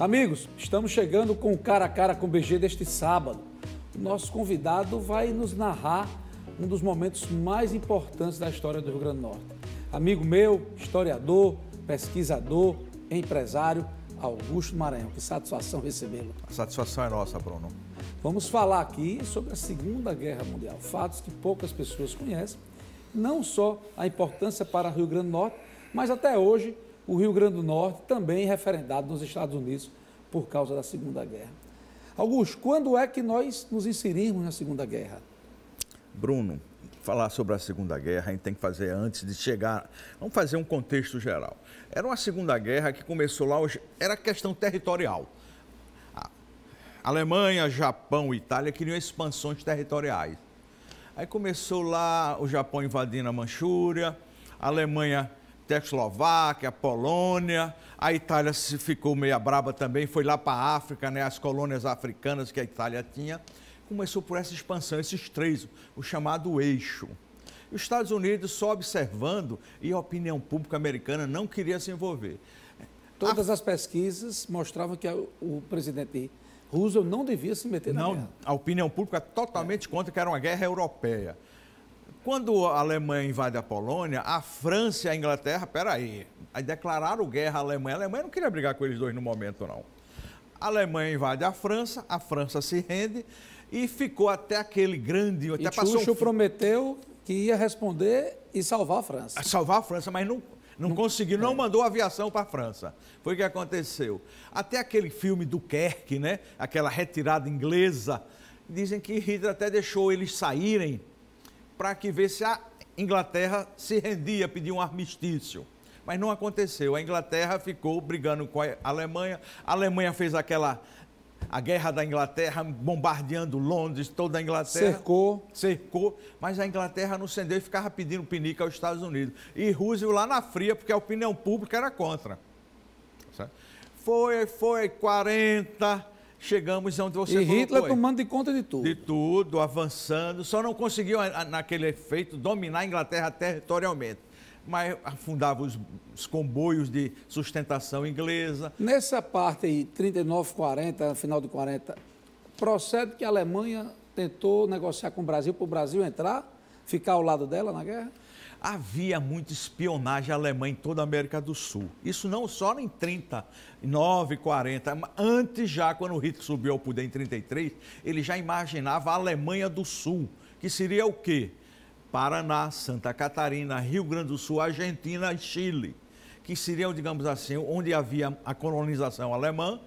Amigos, estamos chegando com o Cara a Cara com o BG deste sábado. O nosso convidado vai nos narrar um dos momentos mais importantes da história do Rio Grande do Norte. Amigo meu, historiador, pesquisador, empresário, Augusto Maranhão. Que satisfação recebê-lo. A satisfação é nossa, Bruno. Vamos falar aqui sobre a Segunda Guerra Mundial, fatos que poucas pessoas conhecem, não só a importância para Rio Grande do Norte, mas até hoje o Rio Grande do Norte também referendado nos Estados Unidos por causa da Segunda Guerra. Augusto, quando é que nós nos inserimos na Segunda Guerra? Bruno, falar sobre a Segunda Guerra, a gente tem que fazer antes de chegar. Vamos fazer um contexto geral. Era uma Segunda Guerra que começou lá, era questão territorial. A Alemanha, Japão Itália queriam expansões territoriais. Aí começou lá o Japão invadindo a Manchúria, a Alemanha Tchecoslováquia, Polônia, a Itália se ficou meia braba também, foi lá para a África, né, as colônias africanas que a Itália tinha. Começou por essa expansão, esses três, o chamado eixo. Os Estados Unidos só observando e a opinião pública americana não queria se envolver. Todas a... as pesquisas mostravam que o presidente Roosevelt não devia se meter na não, guerra. Não, a opinião pública é totalmente é. contra que era uma guerra europeia. Quando a Alemanha invade a Polônia, a França e a Inglaterra, peraí, aí declararam guerra à Alemanha. A Alemanha não queria brigar com eles dois no momento, não. A Alemanha invade a França, a França se rende e ficou até aquele grande. Até e passou Chuchu um... prometeu que ia responder e salvar a França. Salvar a França, mas não, não, conseguiu, não é. mandou aviação para a França. Foi o que aconteceu. Até aquele filme do Kerk, né? aquela retirada inglesa, dizem que Hitler até deixou eles saírem para que ver se a Inglaterra se rendia, pedir um armistício. Mas não aconteceu. A Inglaterra ficou brigando com a Alemanha. A Alemanha fez aquela a guerra da Inglaterra, bombardeando Londres, toda a Inglaterra. Cercou. Cercou, mas a Inglaterra não cedeu e ficava pedindo pinica aos Estados Unidos. E Roosevelt lá na fria, porque a opinião pública era contra. Foi, foi, 40, chegamos onde você e colocou. E Hitler tomando de conta de tudo. De tudo, avançando, só não conseguiu, naquele efeito, dominar a Inglaterra territorialmente. Mas afundava os, os comboios de sustentação inglesa. Nessa parte aí, 39, 40, final de 40, procede que a Alemanha tentou negociar com o Brasil para o Brasil entrar, ficar ao lado dela na guerra? havia muita espionagem alemã em toda a América do Sul. Isso não só em 39, 40, antes já, quando o Hitler subiu ao poder em 33, ele já imaginava a Alemanha do Sul, que seria o quê? Paraná, Santa Catarina, Rio Grande do Sul, Argentina e Chile, que seriam, digamos assim, onde havia a colonização alemã,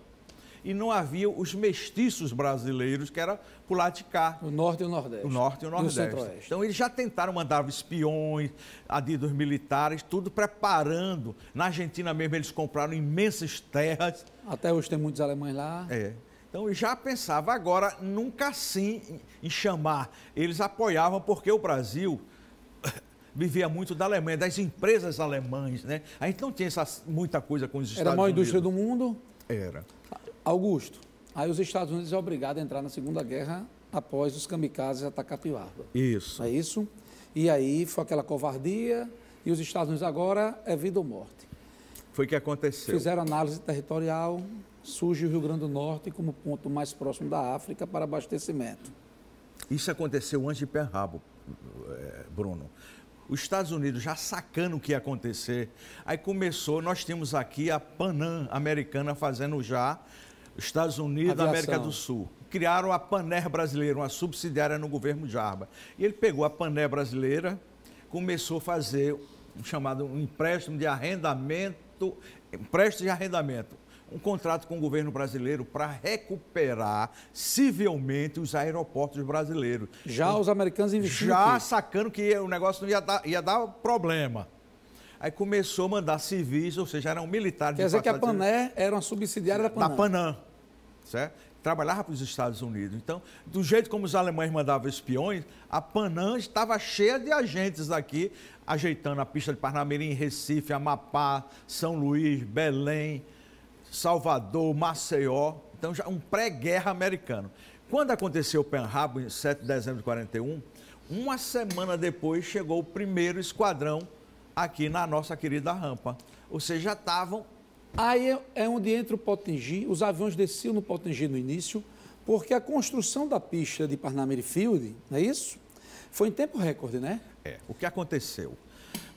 e não havia os mestiços brasileiros, que era por lado de cá. O norte e o nordeste. O norte e o nordeste. E o então eles já tentaram mandar espiões, adidos militares, tudo preparando. Na Argentina mesmo eles compraram imensas terras. Até hoje tem muitos alemães lá. É. Então já pensava agora, nunca sim em chamar. Eles apoiavam porque o Brasil vivia muito da Alemanha, das empresas alemãs, né? A gente não tinha essa, muita coisa com os Estados Unidos. Era a maior indústria do mundo? Era. Augusto, aí os Estados Unidos é obrigado a entrar na Segunda Guerra após os kamikazes atacar Pilarba. Isso. É isso? E aí foi aquela covardia e os Estados Unidos agora é vida ou morte. Foi o que aconteceu. Fizeram análise territorial, surge o Rio Grande do Norte como ponto mais próximo da África para abastecimento. Isso aconteceu antes de Pearl Harbor, eh, Bruno. Os Estados Unidos já sacando o que ia acontecer, aí começou, nós temos aqui a Panam americana fazendo já Estados Unidos, Aviação. América do Sul. Criaram a Paner brasileira, uma subsidiária no governo Jarba. E ele pegou a Paner brasileira, começou a fazer um chamado um empréstimo de arrendamento, empréstimo de arrendamento, um contrato com o governo brasileiro para recuperar civilmente os aeroportos brasileiros. Já então, os americanos investiram. Já aqui. sacando que o negócio não ia dar, ia dar problema. Aí começou a mandar civis, ou seja, era um militar. Quer dizer que a Pané de... era uma subsidiária da Panam. Da Panam, certo? trabalhava para os Estados Unidos. Então, do jeito como os alemães mandavam espiões, a Panam estava cheia de agentes daqui, ajeitando a pista de Parnamirim, Recife, Amapá, São Luís, Belém, Salvador, Maceió. Então, já um pré-guerra americano. Quando aconteceu o Pearl em 7 de dezembro de 1941, uma semana depois chegou o primeiro esquadrão aqui na nossa querida rampa. Ou seja, já estavam. Aí é, é onde entra o Potengi, os aviões desciam no Potengi no início, porque a construção da pista de Parnamirim Field, não é isso? Foi em tempo recorde, né? É. O que aconteceu?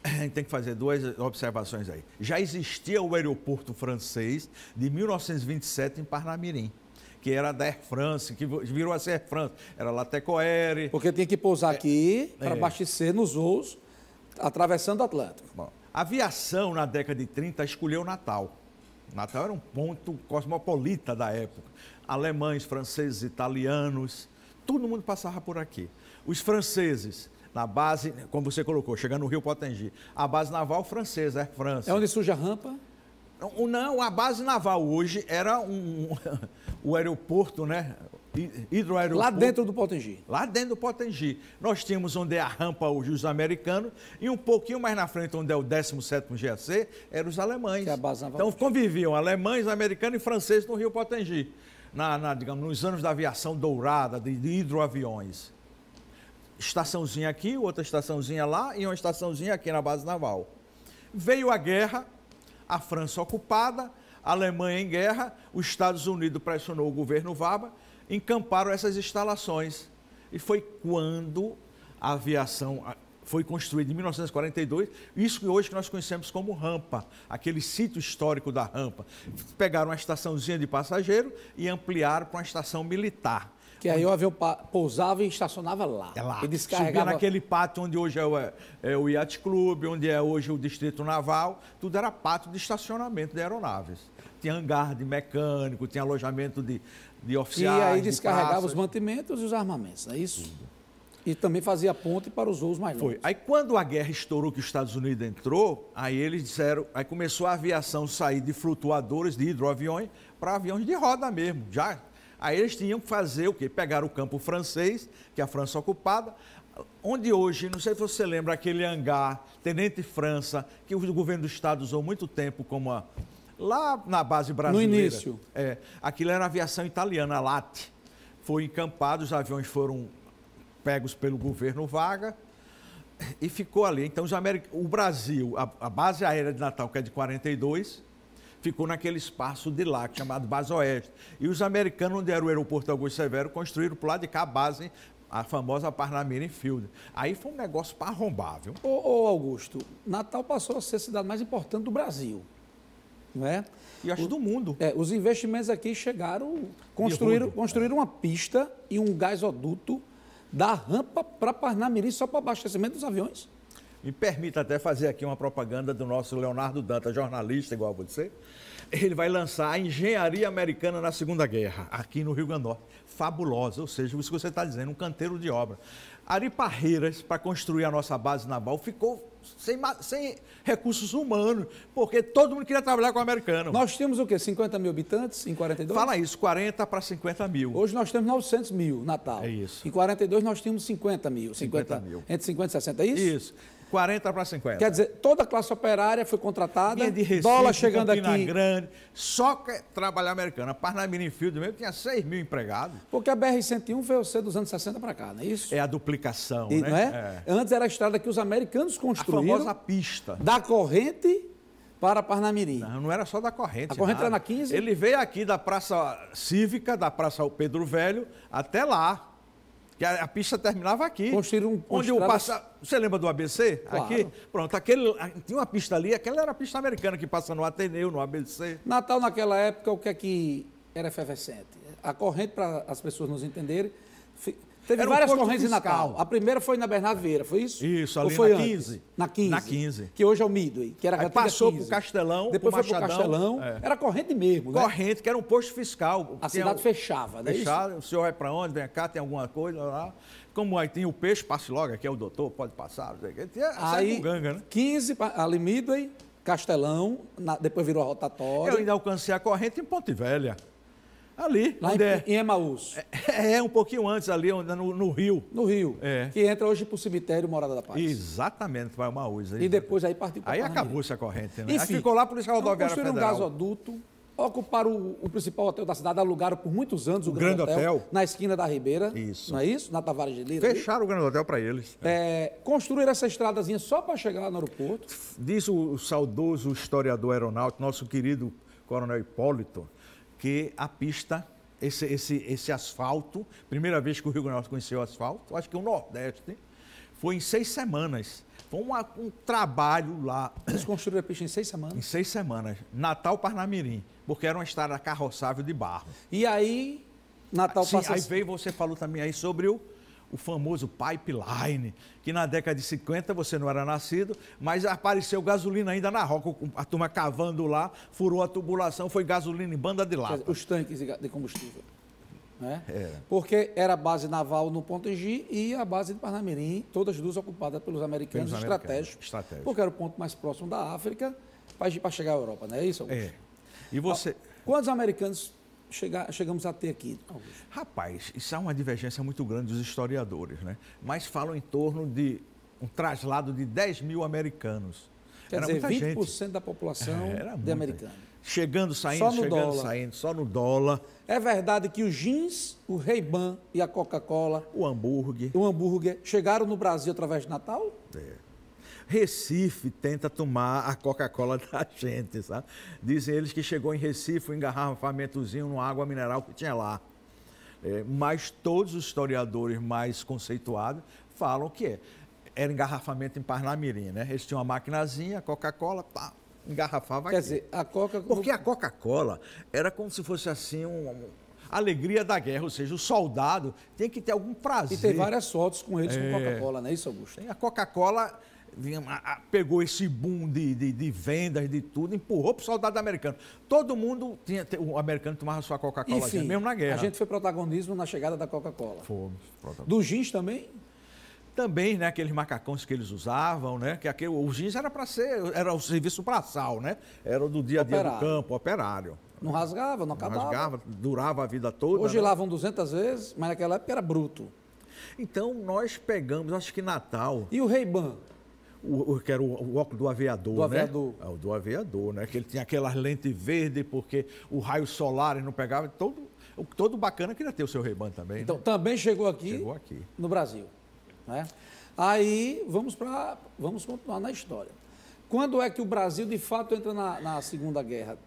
A gente tem que fazer duas observações aí. Já existia o aeroporto francês de 1927 em Parnamirim que era da Air France, que virou a ser Air France, era Latecoere. Porque tinha que pousar é, aqui para é. abastecer nos voos Atravessando o Atlântico. Bom, a aviação na década de 30 escolheu Natal. Natal era um ponto cosmopolita da época. Alemães, franceses, italianos, todo mundo passava por aqui. Os franceses, na base, como você colocou, chegando no Rio Potengi, a base naval francesa, é França. É onde surge a rampa? Não, a base naval hoje era um, o aeroporto, né? hidroaeroporto. Lá dentro do Potengi. Lá dentro do Potengi. Nós tínhamos onde é a rampa os Americanos e um pouquinho mais na frente, onde é o 17º GAC, eram os alemães. então conviviam alemães, americanos e franceses no Rio Potengi. Na, na, digamos, nos anos da aviação dourada, de, de hidroaviões. Estaçãozinha aqui, outra estaçãozinha lá e uma estaçãozinha aqui na base naval. Veio a guerra, a França ocupada, a Alemanha em guerra, os Estados Unidos pressionou o governo Vaba encamparam essas instalações. E foi quando a aviação foi construída em 1942, isso que hoje nós conhecemos como Rampa, aquele sítio histórico da Rampa. Pegaram uma estaçãozinha de passageiro e ampliaram para uma estação militar. Que aí o avião pousava e estacionava lá. É lá. E descarregava... Subia naquele pátio onde hoje é o, é, é o Yacht Club, onde é hoje o Distrito Naval. Tudo era pátio de estacionamento de aeronaves. Tinha hangar de mecânico, tinha alojamento de de oficiais. E aí descarregava de os mantimentos e os armamentos, não é isso? E também fazia ponte para os voos mais Foi. Aí quando a guerra estourou, que os Estados Unidos entrou, aí eles disseram, aí começou a aviação sair de flutuadores, de hidroaviões, para aviões de roda mesmo, já. Aí eles tinham que fazer o quê? Pegar o campo francês, que é a França ocupada, onde hoje, não sei se você lembra, aquele hangar Tenente França, que o governo do Estado usou muito tempo como a, lá na base brasileira. No início. É, aquilo era aviação italiana, a LAT. Foi encampado, os aviões foram pegos pelo governo Vaga e ficou ali. Então, América, o Brasil, a, a, base aérea de Natal, que é de 42, ficou naquele espaço de lá, chamado Base Oeste. E os americanos, onde era o aeroporto Augusto Severo, construíram para lado de cá a base, a famosa Parnamirim Field. Aí foi um negócio para arrombar, viu? Ô, ô Augusto, Natal passou a ser a cidade mais importante do Brasil. Né? E acho o, do mundo. É, os investimentos aqui chegaram, construíram, construíram uma pista e um gasoduto da rampa para Parnamirim só para abastecimento dos aviões. Me permita até fazer aqui uma propaganda do nosso Leonardo Danta, jornalista igual a você. Ele vai lançar a engenharia americana na Segunda Guerra, aqui no Rio Grande do Norte. Fabulosa, ou seja, isso que você está dizendo, um canteiro de obra. Ari Parreiras, para construir a nossa base naval, ficou sem, sem, recursos humanos, porque todo mundo queria trabalhar com o americano. Nós temos o quê? 50 mil habitantes em 42? Fala isso, 40 para 50 mil. Hoje nós temos 900 mil, Natal. É isso. Em 42 nós tínhamos 50 mil. 50, 50 mil. Entre 50 e 60, é isso? Isso. 40 para 50. Quer dizer, toda a classe operária foi contratada, Minha de Recife, dólar chegando aqui. Grande, só que trabalhar americana. A Parnamirim Field mesmo tinha 6 mil empregados. Porque a BR-101 veio ser dos anos 60 para cá, não é isso? É a duplicação, e, né? Não é? é? Antes era a estrada que os americanos construíram. A famosa pista. Da corrente para Parnamirim. Não, não era só da corrente. A corrente nada. era na 15? Ele veio aqui da Praça Cívica, da Praça Pedro Velho, até lá. Que a, a pista terminava aqui. Construíram um, onde estradas... o passa... Você lembra do ABC? Claro. Aqui? Pronto, aquele, tinha uma pista ali, aquela era a pista americana que passa no Ateneu, no ABC. Natal, naquela época, o que é que era efervescente? A corrente, para as pessoas nos entenderem, Teve Era várias um correntes fiscal. em Natal. A primeira foi na Bernardo Vieira, foi isso? Isso, ali Ou foi na 15. Na 15. Na 15. Que hoje é o Midway, que era Aí passou para o Castelão, depois foi para o Castelão. É. Era corrente mesmo, né? Corrente, que era um posto fiscal. A cidade é fechava, né? Fechava, o senhor vai para onde, vem cá, tem alguma coisa lá como aí tem o peixe, passe logo, aqui é o doutor, pode passar. Aí, ganga, né? 15, ali Midway, Castelão, na, depois virou a rotatória. Eu ainda alcancei a corrente em Ponte Velha. Ali, lá em, é. em Emaús. É, é, é um pouquinho antes, ali é no, no Rio. No Rio. É. Que entra hoje para o cemitério Morada da Paz. Exatamente, vai Emaús. E depois aí partiu para Aí acabou essa corrente. Né? Enfim, aí ficou lá por isso que a rodoviária então, federal. um gasoduto, ocuparam o, o, principal hotel da cidade, alugaram por muitos anos o, o Grande, grande hotel, hotel, na esquina da Ribeira. Isso. Não é isso? Na Tavares de Lira. Fecharam ali. o Grande Hotel para eles. É, construíram essa estradazinha só para chegar lá no aeroporto. Diz o, o saudoso historiador aeronáutico, nosso querido Coronel Hipólito, porque a pista, esse, esse, esse asfalto, primeira vez que o Rio Grande do Norte conheceu o asfalto, acho que o Nordeste, foi em seis semanas. Foi uma, um trabalho lá. Eles construíram a pista em seis semanas? Em seis semanas. Natal Parnamirim, porque era uma estrada carroçável de barro. E aí, Natal passa... Aí veio, você falou também aí sobre o o famoso pipeline, que na década de 50 você não era nascido, mas apareceu gasolina ainda na roca, a turma cavando lá, furou a tubulação, foi gasolina em banda de lata. Os tanques de combustível. Né? É. Porque era a base naval no Ponto G e a base de Parnamirim, todas duas ocupadas pelos americanos, pelos estratégicos, americanos. porque era o ponto mais próximo da África para chegar à Europa, não é isso, Augusto? É. E você... Quantos americanos chegar, chegamos a ter aqui? Rapaz, isso é uma divergência muito grande dos historiadores, né? Mas falam em torno de um traslado de 10 mil americanos. Quer era dizer, muita 20% gente. da população é, de americanos. Chegando, saindo, chegando, dólar. saindo, só no dólar. É verdade que o jeans, o ray e a Coca-Cola... O hambúrguer. O hambúrguer chegaram no Brasil através de Natal? É. Recife tenta tomar a Coca-Cola da gente, sabe? Dizem eles que chegou em Recife um engarrafamentozinho, no água mineral que tinha lá. É, mas todos os historiadores mais conceituados falam que era engarrafamento em Parnamirim, né? Eles tinham uma maquinazinha, Coca-Cola, pá, engarrafava Quer aqui. dizer, a Coca... Porque a Coca-Cola era como se fosse assim um, alegria da guerra, ou seja, o soldado tem que ter algum prazer. E tem várias fotos com eles é. com Coca-Cola, não é isso, Augusto? Tem a Coca-Cola pegou esse boom de, de, de vendas, de tudo, empurrou para o soldado americano. Todo mundo, tinha, o americano tomava sua Coca-Cola, mesmo na guerra. A gente foi protagonismo na chegada da Coca-Cola. Fomos. Do jeans também? Também, né, aqueles macacões que eles usavam, né, que aquele, o jeans era para ser, era o serviço para sal né, era do dia a dia do campo, operário. Não rasgava, não acabava. Não rasgava, durava a vida toda. Hoje né? lavam 200 vezes, mas naquela época era bruto. Então, nós pegamos, acho que Natal... E o Ray Ban? o, que era o, o, óculos do aviador, do né? Aviador. É, o do aviador, né? Que ele tinha aquelas lentes verdes porque o raio solar não pegava. Todo, todo bacana é queria ter o seu rebanho também. Então, né? também chegou aqui, chegou aqui no Brasil. Né? Aí vamos, para vamos continuar na história. Quando é que o Brasil de fato entra na, na Segunda Guerra?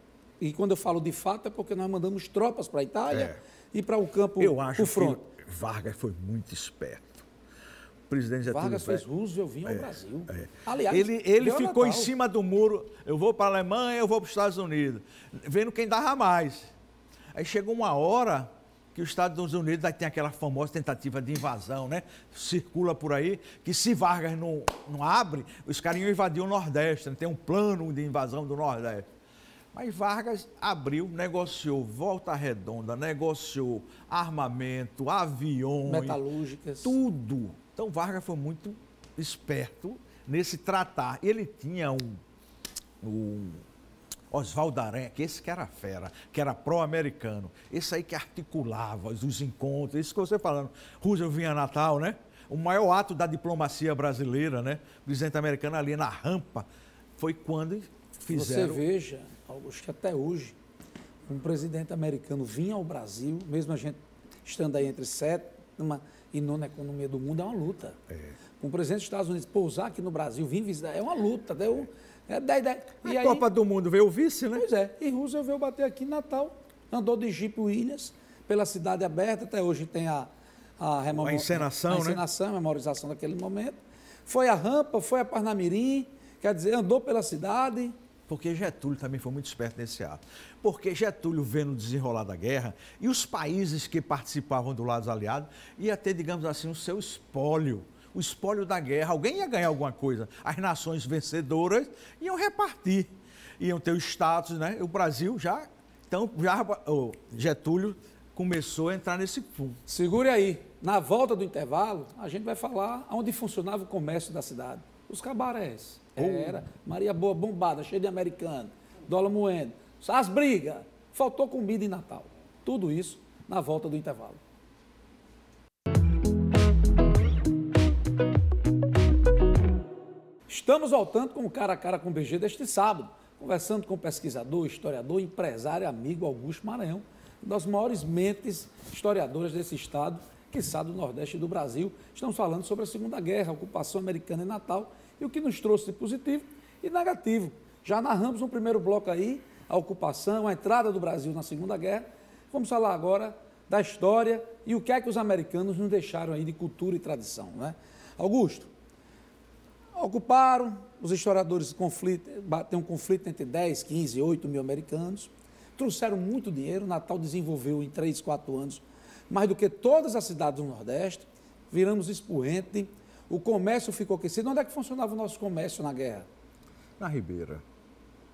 E quando eu falo de fato é porque nós mandamos tropas para a Itália é. e para o campo, eu acho o front. Que Vargas foi muito esperto presidente Getúlio Vargas fez Roosevelt vir ao é, Brasil. É. Aliás, ele, ele ficou Natal. em cima do muro. Eu vou para a Alemanha, eu vou para os Estados Unidos. Vendo quem dava mais. Aí chegou uma hora que os Estados Unidos aí tem aquela famosa tentativa de invasão, né? Circula por aí que se Vargas não, não abre, os carinhos iam o Nordeste. Né? Tem um plano de invasão do Nordeste. Mas Vargas abriu, negociou volta redonda, negociou armamento, aviões, metalúrgicas, tudo então Vargas foi muito esperto nesse tratar. Ele tinha um, um Oswaldo que esse que era fera, que era pró-americano, esse aí que articulava os encontros, isso que você falando. Rússia vinha a Natal, né? O maior ato da diplomacia brasileira, né? O presidente americano ali na rampa, foi quando fizeram. Você veja, Augusto, que até hoje, um presidente americano vinha ao Brasil, mesmo a gente estando aí entre sete, uma e nona né, economia do mundo é uma luta. É. Um presidente dos Estados Unidos pousar aqui no Brasil, vir visitar, é uma luta. Deu, né? é. é a e Copa aí, do Mundo veio o vice, né? Pois é. E Roosevelt veio bater aqui em Natal, andou de Jeep Williams pela cidade aberta, até hoje tem a, a, rememor... a encenação, a né? encenação né? memorização daquele momento. Foi a rampa, foi a Parnamirim, quer dizer, andou pela cidade, porque Getúlio também foi muito esperto nesse ato. Porque Getúlio, vendo o desenrolar da guerra, e os países que participavam do lado aliado, ia ter, digamos assim, o seu espólio. O espólio da guerra, alguém ia ganhar alguma coisa. As nações vencedoras iam repartir, iam ter o status, né? O Brasil já. Então, já, Getúlio começou a entrar nesse fundo. Segure aí. Na volta do intervalo, a gente vai falar onde funcionava o comércio da cidade. Os cabarés. Era. Maria Boa bombada, cheia de americano. Dólar moendo. As brigas. Faltou comida em Natal. Tudo isso na volta do intervalo. Estamos voltando com o cara a cara com o BG deste sábado, conversando com pesquisador, historiador, empresário, amigo Augusto Maranhão, uma das maiores mentes historiadoras desse estado, que sabe do Nordeste do Brasil. Estamos falando sobre a Segunda Guerra, a ocupação americana em Natal e o que nos trouxe de positivo e negativo. Já narramos no primeiro bloco aí a ocupação, a entrada do Brasil na Segunda Guerra. Vamos falar agora da história e o que é que os americanos nos deixaram aí de cultura e tradição, né? Augusto, ocuparam, os historiadores conflito, têm um conflito entre 10, 15, 8 mil americanos, trouxeram muito dinheiro, Natal desenvolveu em 3, 4 anos mais do que todas as cidades do Nordeste, viramos expoente o comércio ficou aquecido. Onde é que funcionava o nosso comércio na guerra? Na Ribeira,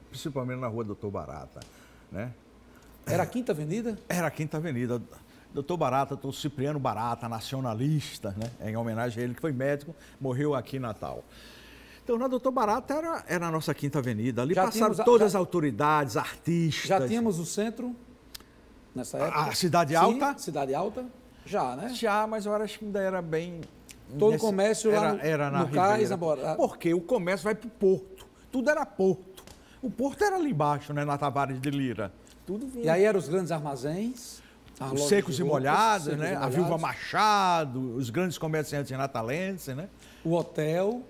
principalmente na rua Doutor Barata, né? Era a Quinta Avenida? Era a Quinta Avenida. Doutor Barata, doutor Cipriano Barata, nacionalista, né? Em homenagem a ele, que foi médico, morreu aqui em Natal. Então, na Doutor Barata era, era a nossa Quinta Avenida. Ali já passaram tínhamos, todas já, as autoridades, artistas. Já tínhamos o centro nessa época? A, a Cidade Alta? Sim, Cidade Alta, já, né? Já, mas eu acho que ainda era bem todo nesse, comércio lá era, no, era na no cais, na borda. Porque o comércio vai para o porto. Tudo era porto. O porto era ali embaixo, né, na Tavares de Lira. Tudo vinha. E aí eram os grandes armazéns. Os secos e molhados, secos né? E A Viúva Machado, os grandes comerciantes natalenses, né? O hotel.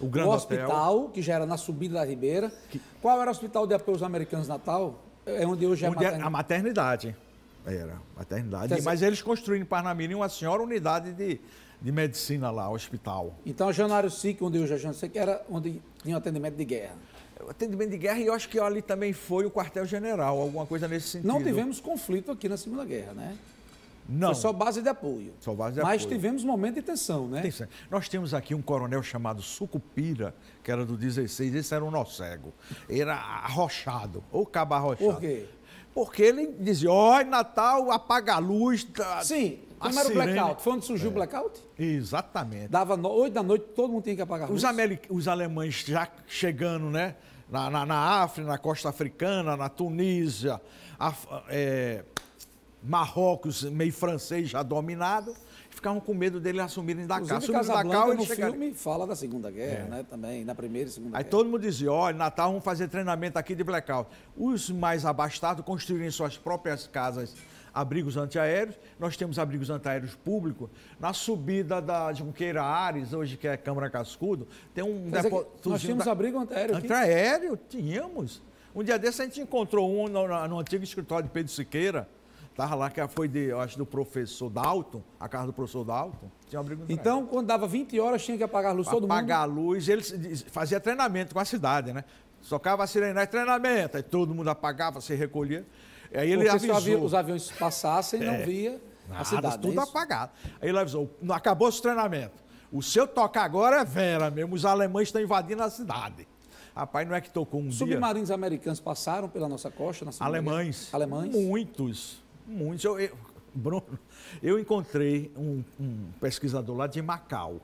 O, grande o hospital, hotel. que já era na subida da Ribeira. Que... Qual era o hospital de apoio aos americanos Natal? É onde hoje é onde é a maternidade. Era, maternidade. Dizer... Mas eles construíram em Parnamirim uma senhora unidade de de medicina lá, hospital. Então, Janário Sic, onde eu já sei que era onde tinha atendimento de guerra. O atendimento de guerra e eu acho que ali também foi o quartel-general, alguma coisa nesse sentido. Não tivemos conflito aqui na Segunda Guerra, né? Não. Foi só base de apoio. Só base de Mas apoio. tivemos momento de tensão, né? Tensão. Nós temos aqui um coronel chamado Sucupira, que era do 16, esse era um nó cego. Era arrochado, ou cabo arrochado. Por quê? Porque ele dizia, ó, Natal, apaga a luz. Tá... Sim, Primeiro sirene... blackout. Foi onde surgiu o é. blackout? Exatamente. Dava no... 8 da noite, todo mundo tinha que apagar a luz. Os, Os alemães já chegando, né? Na, na, na, África, na costa africana, na Tunísia, Af... é... Marrocos, meio francês já dominado, ficavam com medo dele assumirem da casa. Casa da Blanca, no filme fala da Segunda Guerra, é. né? Também, na Primeira e Segunda Aí Guerra. todo mundo dizia, olha, Natal vamos fazer treinamento aqui de blackout. Os mais abastados construíram suas próprias casas abrigos antiaéreos, nós temos abrigos antiaéreos públicos. Na subida da Junqueira Ares, hoje que é Câmara Cascudo, tem um é depósito. nós tínhamos da... abrigo antiaéreo? Aqui? Antiaéreo, tínhamos. Um dia desse a gente encontrou um no, no antigo escritório de Pedro Siqueira. Estava lá que foi de, eu acho, do professor Dalton, a casa do professor Dalton. Tinha um abrigo Então, quando dava 20 horas, tinha que apagar a luz pra todo apagar mundo? Apagar a luz, ele fazia treinamento com a cidade, né? Tocava a sirene, treinamento, aí todo mundo apagava, se recolhia. Aí ele Porque avisou. os aviões passassem, não é. via Nada, a cidade. É tudo é apagado. Aí ele avisou, acabou esse treinamento. O seu tocar agora é Vera mesmo, os alemães estão invadindo a cidade. Rapaz, não é que tocou um Submarinos dia. americanos passaram pela nossa costa? Na alemães. Guerra. Alemães? Muitos, muitos. Eu, eu, Bruno, eu encontrei um, um pesquisador lá de Macau.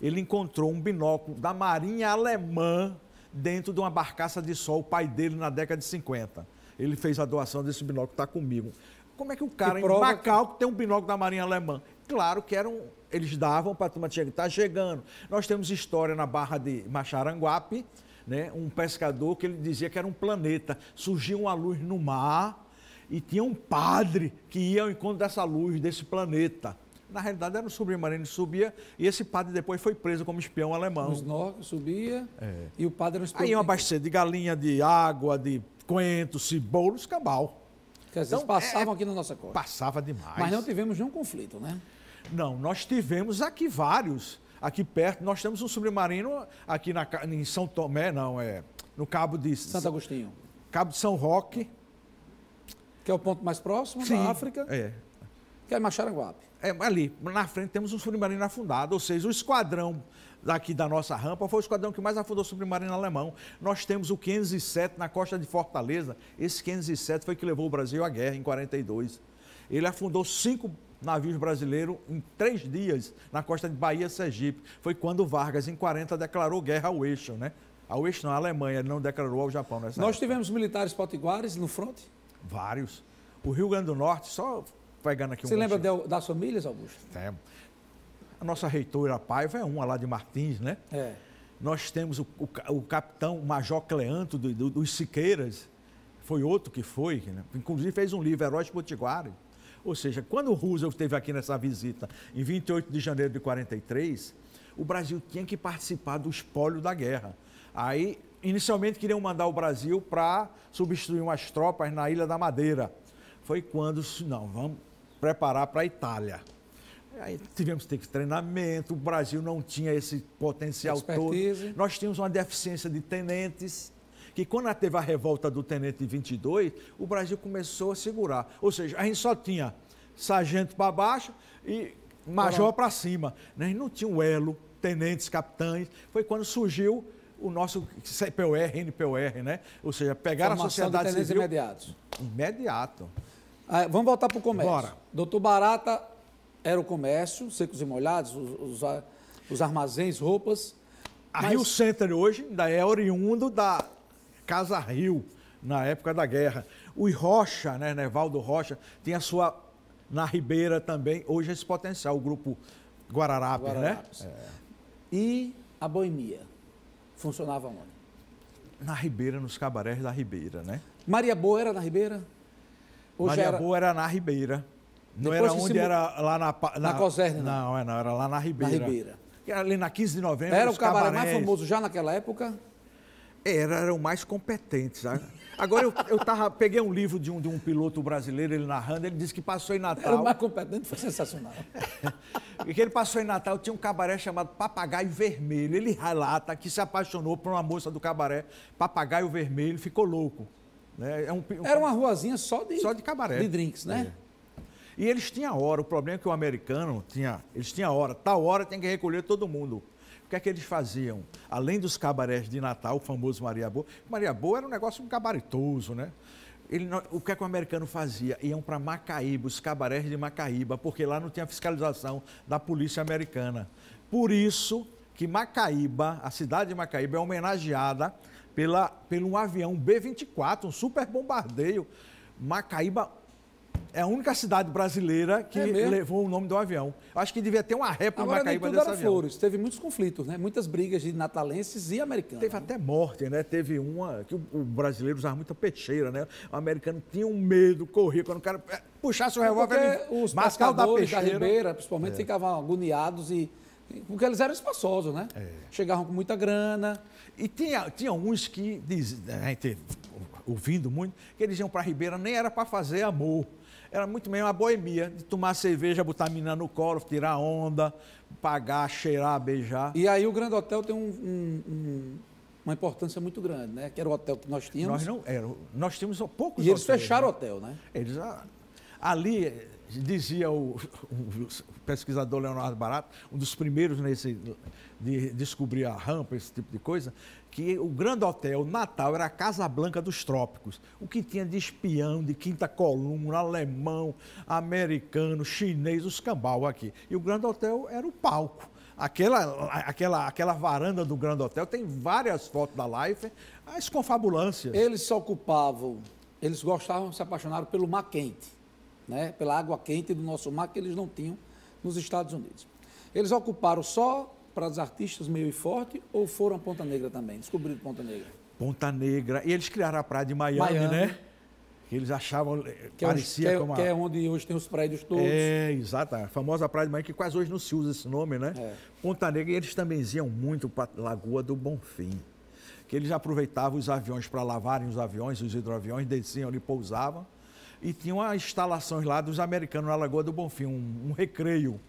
Ele encontrou um binóculo da marinha alemã dentro de uma barcaça de sol, o pai dele na década de 50. Ele fez a doação desse binóculo, está comigo. Como é que o cara que prova... em Macau que tem um binóculo da Marinha Alemã? Claro que eram, eles davam para a turma chegar. Está chegando. Nós temos história na Barra de Macharanguape, né? um pescador que ele dizia que era um planeta. Surgiu uma luz no mar e tinha um padre que ia ao encontro dessa luz, desse planeta. Na realidade, era um submarino que subia e esse padre depois foi preso como espião alemão. Os nó subia é. e o padre era um espião. Aí uma abastecimento de galinha, de água, de coentro, cebola, cabal. Quer dizer, então, é, passavam é, aqui na nossa costa. Passava demais. Mas não tivemos nenhum conflito, né? Não, nós tivemos aqui vários. Aqui perto, nós temos um submarino aqui na, em São Tomé, não, é no Cabo de... Santo Agostinho. Cabo de São Roque. Que é o ponto mais próximo Sim, da África. é que é Macharanguape. É, ali, na frente temos um submarino afundado, ou seja, o esquadrão daqui da nossa rampa foi o esquadrão que mais afundou o submarino alemão. Nós temos o 507 na costa de Fortaleza. Esse 507 foi que levou o Brasil à guerra em 42. Ele afundou cinco navios brasileiros em três dias na costa de Bahia Sergipe. Foi quando Vargas, em 40, declarou guerra ao eixo, né? Ao eixo não, a Alemanha, ele não declarou ao Japão nessa Nós época. tivemos militares potiguares no fronte? Vários. O Rio Grande do Norte, só pegando aqui Você lembra de, das famílias, Augusto? Temos. A nossa reitora Paiva é uma lá de Martins, né? É. Nós temos o, o, o capitão Major Cleanto do, do, dos Siqueiras, foi outro que foi, né? inclusive fez um livro, Heróis Potiguari. Ou seja, quando o Roosevelt esteve aqui nessa visita, em 28 de janeiro de 43, o Brasil tinha que participar do espólio da guerra. Aí, inicialmente, queriam mandar o Brasil para substituir umas tropas na Ilha da Madeira. Foi quando, não, vamos, preparar para a Itália. Aí tivemos que ter treinamento, o Brasil não tinha esse potencial Expertise. todo. Nós tínhamos uma deficiência de tenentes, que quando teve a revolta do tenente 22, o Brasil começou a segurar. Ou seja, a gente só tinha sargento para baixo e major para cima. Né? A gente não tinha um elo, tenentes, capitães. Foi quando surgiu o nosso CPOR, NPOR, né? Ou seja, pegar a sociedade de civil... imediatos. Imediato. Ah, vamos voltar para o comércio. Bora. Doutor Barata era o comércio, secos e molhados, os, os, os armazéns, roupas. A mas... Rio Center hoje ainda é oriundo da Casa Rio, na época da guerra. O Rocha, né, Nevaldo Rocha, tem a sua, na Ribeira também, hoje é esse potencial, o grupo Guararapes, né? É. E a boemia funcionava onde? Na Ribeira, nos cabarés da Ribeira, né? Maria Boa era na Ribeira? O Maria era... Boa era na Ribeira. Não Depois era onde se... era lá na. Na, na Coserne, não. Não, era lá na Ribeira. Na Ribeira. Ali na 15 de novembro. Era o cabaré mais famoso já naquela época? É, era, eram mais competentes. Sabe? Agora eu, eu tava, peguei um livro de um, de um piloto brasileiro, ele narrando, ele disse que passou em Natal. Era o mais competente, foi sensacional. e que ele passou em Natal, tinha um cabaré chamado Papagaio Vermelho. Ele relata que se apaixonou por uma moça do cabaré, Papagaio Vermelho, ficou louco. Né? É um, um, Era uma ruazinha só de, só de cabaré. De drinks, né? É. E eles tinham hora, o problema é que o americano tinha, eles tinham hora, tal hora tem que recolher todo mundo. O que é que eles faziam? Além dos cabarés de Natal, o famoso Maria Boa, Maria Boa era um negócio cabaritoso, né? Ele, o que é que o americano fazia? Iam para Macaíba, os cabarés de Macaíba, porque lá não tinha fiscalização da polícia americana. Por isso que Macaíba, a cidade de Macaíba, é homenageada pela, pelo um avião B-24, um super bombardeio. Macaíba é a única cidade brasileira que é levou o nome do avião. Acho que devia ter uma réplica Agora, Macaíba nem tudo desse era avião. Flores. Teve muitos conflitos, né? Muitas brigas de natalenses e americanos. Teve né? até morte, né? Teve uma que o, o, brasileiro usava muita peixeira né? O americano tinha um medo, corria quando o cara é, puxasse o é revólver, é os mascal da peixeira, da ribeira, principalmente, é. ficavam agoniados e porque eles eram espaçosos, né? É. Chegavam com muita grana, e tinha, tinha alguns que, diz, né, a gente ouvindo muito, que eles iam para Ribeira, nem era para fazer amor. Era muito mesmo a boemia, de tomar cerveja, botar a menina no colo, tirar onda, pagar, cheirar, beijar. E aí o Grande Hotel tem um, um, um uma importância muito grande, né? Que era o hotel que nós tínhamos. Nós não era, nós tínhamos poucos. E eles hotéis, fecharam né? o né? hotel, né? Eles ah, ali dizia o, o, pesquisador Leonardo Barato, um dos primeiros nesse, de descobrir a rampa, esse tipo de coisa, que o grande hotel Natal era a Casa Blanca dos Trópicos. O que tinha de espião, de quinta coluna, alemão, americano, chinês, os cambau aqui. E o grande hotel era o palco. Aquela, aquela, aquela varanda do Grande Hotel tem várias fotos da Life, as confabulâncias. Eles se ocupavam, eles gostavam, se apaixonaram pelo quente né, pela água quente do nosso mar que eles não tinham nos Estados Unidos. Eles ocuparam só para os artistas meio e forte ou foram a Ponta Negra também? Descobriram Ponta Negra. Ponta Negra. E eles criaram a praia de Miami, Miami. né? Eles achavam, eh, que é parecia é, que, como... Que é onde hoje tem os prédios todos. É, exato. A famosa Praia de Miami, que quase hoje não se usa esse nome, né? É. Ponta Negra. E eles também iam muito para Lagoa do Bonfim. Que eles aproveitavam os aviões para lavarem os aviões, os hidroaviões, desciam ali, pousavam e tinha instalações lá dos americanos na Lagoa do Bonfim, um, um recreio.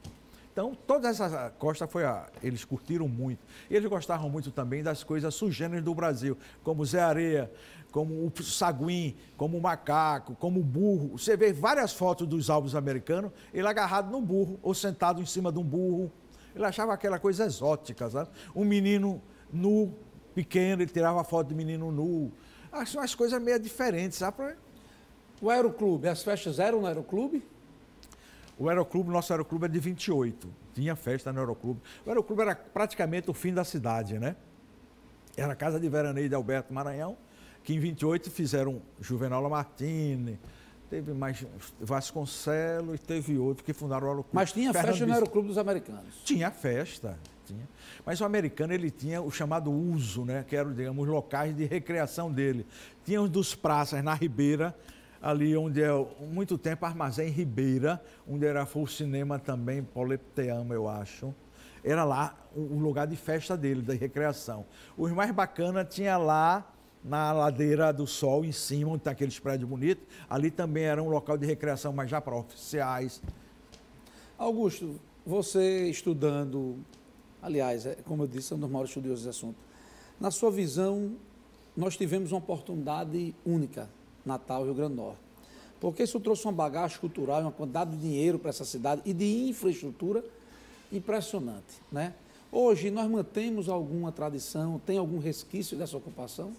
Então, toda essa costa foi a. Eles curtiram muito. Eles gostavam muito também das coisas sugêneres do Brasil, como Zé Areia, como o Saguim, como o macaco, como o burro. Você vê várias fotos dos alvos americanos, ele agarrado num burro ou sentado em cima de um burro. Ele achava aquela coisa exótica, sabe? Um menino nu, pequeno, ele tirava foto de menino nu. Acho umas coisas meio diferentes, sabe? O Aeroclube, as festas eram no Aeroclube? O Aeroclube, nosso Aeroclube é de 28. Tinha festa no Aeroclube. O Aeroclube era praticamente o fim da cidade, né? Era a casa de veraneio de Alberto Maranhão, que em 28 fizeram Juvenal Lamartine, teve mais Vasconcelos e teve outro que fundaram o Aeroclube. Mas tinha Fernando festa no Aeroclube dos Americanos? Tinha festa, tinha. Mas o americano, ele tinha o chamado uso, né? Que eram, digamos, locais de recreação dele. Tinha os dos praças na Ribeira, ali onde é muito tempo Armazém Ribeira, onde era foi o cinema também, Polipteama, eu acho. Era lá o lugar de festa dele, da recreação. Os mais bacana tinha lá na ladeira do Sol, em cima, onde tem tá aquele aqueles prédios bonitos. Ali também era um local de recreação, mas já para oficiais. Augusto, você estudando, aliás, é, como eu disse, é um dos maiores estudiosos desse assunto. Na sua visão, nós tivemos uma oportunidade única Natal, Rio Grande do Norte. Porque isso trouxe uma bagagem cultural, uma quantidade de dinheiro para essa cidade e de infraestrutura impressionante. Né? Hoje nós mantemos alguma tradição, tem algum resquício dessa ocupação?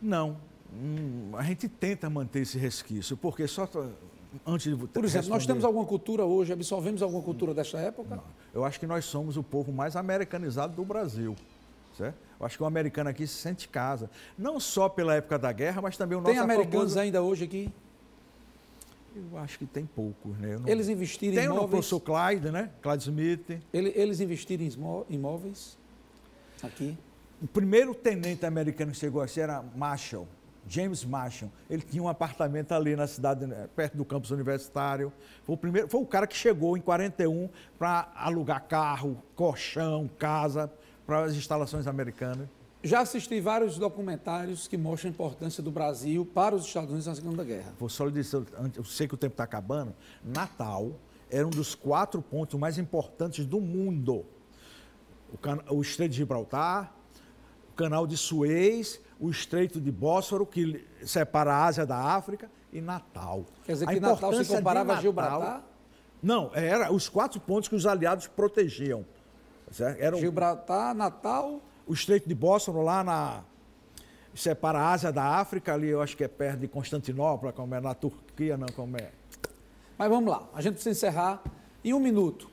Não. Hum, a gente tenta manter esse resquício, porque só antes de Por exemplo, responder... nós temos alguma cultura hoje, absorvemos alguma cultura dessa época? Não. Eu acho que nós somos o povo mais americanizado do Brasil, certo? Eu acho que um americano aqui se sente em casa. Não só pela época da guerra, mas também o nosso... Tem americanos ainda hoje aqui? Eu acho que tem poucos, né? Não... Eles investiram em imóveis... Tem o professor Clyde, né? Clyde Smith. Ele, eles investiram em imóveis aqui? O primeiro tenente americano que chegou aqui era Marshall, James Marshall. Ele tinha um apartamento ali na cidade, né, perto do campus universitário. Foi o, primeiro, foi o cara que chegou em 41 para alugar carro, colchão, casa para as instalações americanas? Já assisti vários documentários que mostram a importância do Brasil para os Estados Unidos na Segunda Guerra. Vou só lhe dizer, eu sei que o tempo está acabando, Natal era um dos quatro pontos mais importantes do mundo. O, can... o Estreito de Gibraltar, o Canal de Suez, o Estreito de Bósforo, que separa a Ásia da África, e Natal. Quer dizer a que Natal se comparava Natal... a Gibraltar? Não, era os quatro pontos que os aliados protegiam. Certo? Era um... Gibraltar, Natal. O Estreito de Bósforo, lá na. Separa a Ásia da África, ali eu acho que é perto de Constantinopla, como é na Turquia, não, como é. Mas vamos lá, a gente precisa encerrar em um minuto.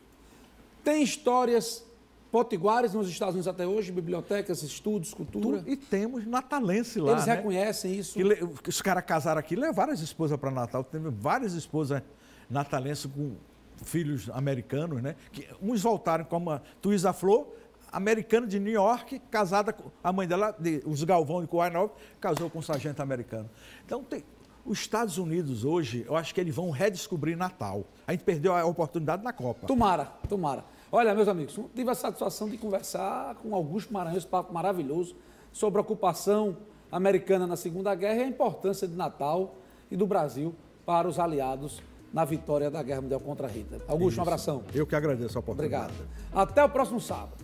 Tem histórias potiguares nos Estados Unidos até hoje, bibliotecas, estudos, cultura. E temos natalense lá. Eles né? reconhecem isso. Que os caras casaram aqui, levaram as esposas para Natal. Teve várias esposas natalenses com filhos americanos, né? Que uns voltaram como a Tuísa Flor, americana de New York, casada com a mãe dela, de, os Galvão de Kuwainov, casou com um sargento americano. Então, tem, os Estados Unidos hoje, eu acho que eles vão redescobrir Natal. A gente perdeu a oportunidade na Copa. Tomara, tomara. Olha, meus amigos, tive a satisfação de conversar com Augusto Maranhão, esse papo maravilhoso, sobre a ocupação americana na Segunda Guerra e a importância de Natal e do Brasil para os aliados na vitória da Guerra Mundial contra a Rita. Augusto, Isso. um abração. Eu que agradeço a oportunidade. Obrigado. Até o próximo sábado.